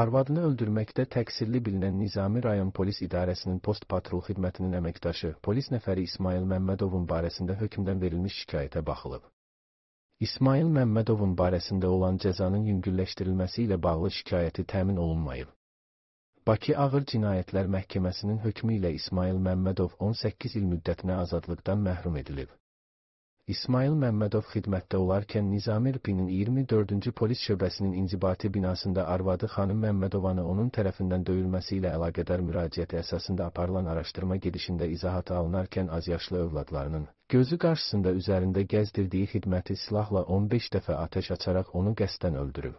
Arvadını öldürməkdə təqsirli bilinən Nizami rayon polis idarəsinin post patrul xidmətinin əməkdaşı polis nəfəri İsmail Məmmədovun barəsində hökmdən verilmiş şikayətə baxılıb. İsmail Məmmədovun barəsində olan cəzanın yüngülləşdirilməsi ilə bağlı şikayəti təmin olunmayıb. Bakı Ağır Cinayətlər Məhkəməsinin hökmü ilə İsmail Məmmədov 18 il müddətinə azadlıqdan məhrum edilib. İsmail Məmmədov xidmətdə olarkən Nizami Rpinin 24-cü polis şöbəsinin inzibati binasında arvadı xanım Məmmədovanı onun tərəfindən döyülməsi ilə əlaqədar müraciət əsasında aparılan araşdırma gedişində izahat alınarkən azyaşlı övladlarının gözü qarşısında üzərində gəzdirdiyi xidməti silahla 15 dəfə atəş açaraq onu qəsdən öldürüb.